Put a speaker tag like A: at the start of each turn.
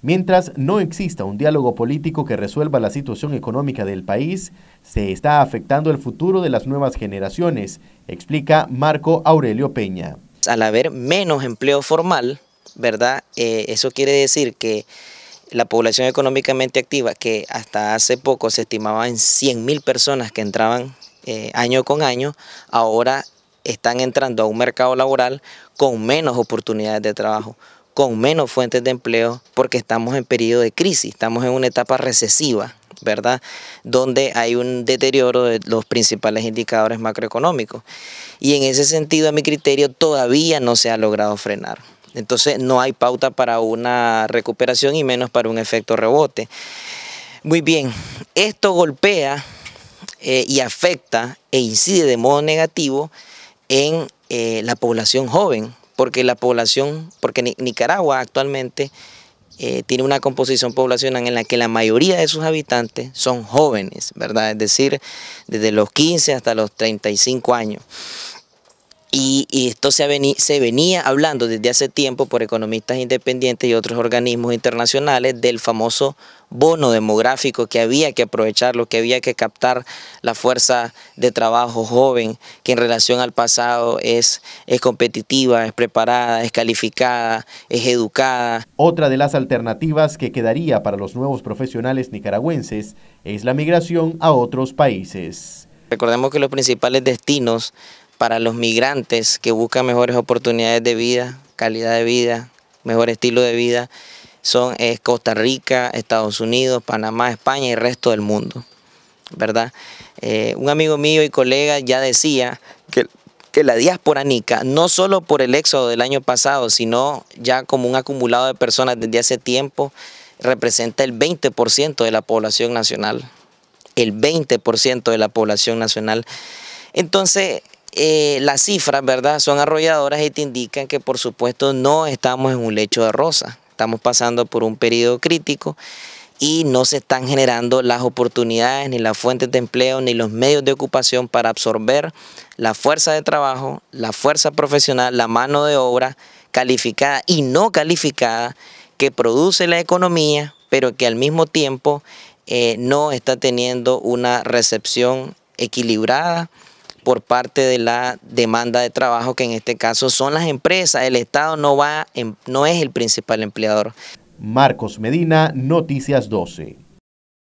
A: Mientras no exista un diálogo político que resuelva la situación económica del país, se está afectando el futuro de las nuevas generaciones, explica Marco Aurelio Peña.
B: Al haber menos empleo formal, ¿verdad? Eh, eso quiere decir que la población económicamente activa, que hasta hace poco se estimaba en 100.000 personas que entraban eh, año con año, ahora están entrando a un mercado laboral con menos oportunidades de trabajo, con menos fuentes de empleo porque estamos en periodo de crisis, estamos en una etapa recesiva. ¿verdad? Donde hay un deterioro de los principales indicadores macroeconómicos. Y en ese sentido, a mi criterio, todavía no se ha logrado frenar. Entonces, no hay pauta para una recuperación y menos para un efecto rebote. Muy bien, esto golpea eh, y afecta e incide de modo negativo en eh, la población joven, porque la población, porque Nicaragua actualmente eh, tiene una composición poblacional en la que la mayoría de sus habitantes son jóvenes, ¿verdad? Es decir, desde los 15 hasta los 35 años. Y, esto se, se, venía hablando desde hace tiempo por economistas independientes y otros organismos internacionales del famoso bono demográfico que había que aprovecharlo, que había que captar la fuerza de trabajo joven que en relación al pasado es, es competitiva, es preparada, es calificada, es educada.
A: Otra de las alternativas que quedaría para los nuevos profesionales nicaragüenses es la migración a otros países.
B: Recordemos que los principales destinos para los migrantes que buscan mejores oportunidades de vida, calidad de vida, mejor estilo de vida, son Costa Rica, Estados Unidos, Panamá, España y el resto del mundo. ¿Verdad? Eh, un amigo mío y colega ya decía que, que la diáspora nica, no solo por el éxodo del año pasado, sino ya como un acumulado de personas desde hace tiempo, representa el 20% de la población nacional. El 20% de la población nacional. Entonces, eh, las cifras, ¿verdad? Son arrolladoras y te indican que por supuesto no estamos en un lecho de rosa, estamos pasando por un periodo crítico y no se están generando las oportunidades, ni las fuentes de empleo, ni los medios de ocupación para absorber la fuerza de trabajo, la fuerza profesional, la mano de obra calificada y no calificada que produce la economía, pero que al mismo tiempo eh, no está teniendo una recepción equilibrada por parte de la demanda de trabajo, que en este caso son las empresas. El Estado no, va, no es el principal empleador.
A: Marcos Medina, Noticias 12.